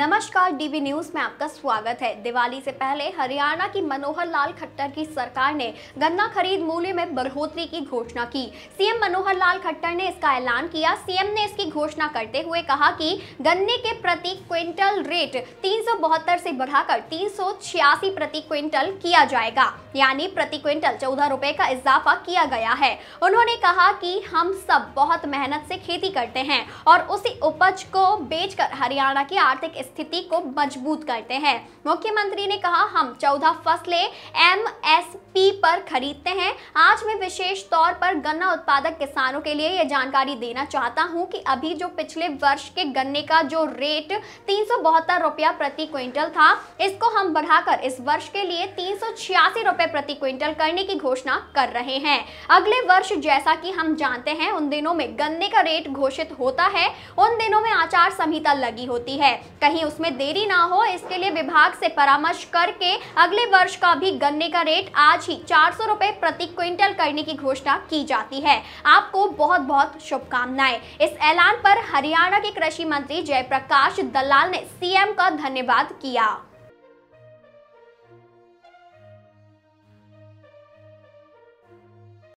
नमस्कार DV news में आपका स्वागत है दिवाली से पहले हरियाणा की मनोहर लाल खट्टर की सरकार ने गन्ना खरीद मूल्य में बढ़ोतरी की घोषणा की सीएम मनोहर लाल खट्टर ने इसका ऐलान किया सीएम ने इसकी घोषणा करते हुए कहा कि गन्ने के प्रति क्विंटल रेट तीन से बढ़ाकर तीन प्रति क्विंटल किया जाएगा यानी प्रति क्विंटल चौदह रुपए का इजाफा किया गया है उन्होंने कहा कि हम सब बहुत मेहनत से खेती करते हैं और उसी उपज को बेचकर हरियाणा की आर्थिक स्थिति को मजबूत करते हैं मुख्यमंत्री ने कहा हम चौदह फसलें एम पर खरीदते हैं आज मैं विशेष तौर पर गन्ना उत्पादक किसानों के लिए यह जानकारी देना चाहता हूं कि अभी जो पिछले वर्ष के गन्ने का जो रेट तीन रुपया प्रति क्विंटल था इसको हम बढ़ाकर इस वर्ष के लिए तीन रुपए प्रति क्विंटल करने की घोषणा कर रहे हैं अगले वर्ष जैसा कि हम जानते हैं उन दिनों में गन्ने का रेट घोषित होता है उन दिनों में आचार संहिता लगी होती है कहीं कहीं उसमें देरी ना हो इसके लिए विभाग से परामर्श करके अगले वर्ष का भी गन्ने का रेट आज ही चार सौ प्रति क्विंटल करने की घोषणा की जाती है आपको बहुत बहुत शुभकामनाएं इस ऐलान पर हरियाणा के कृषि मंत्री जयप्रकाश दलाल ने सीएम का धन्यवाद किया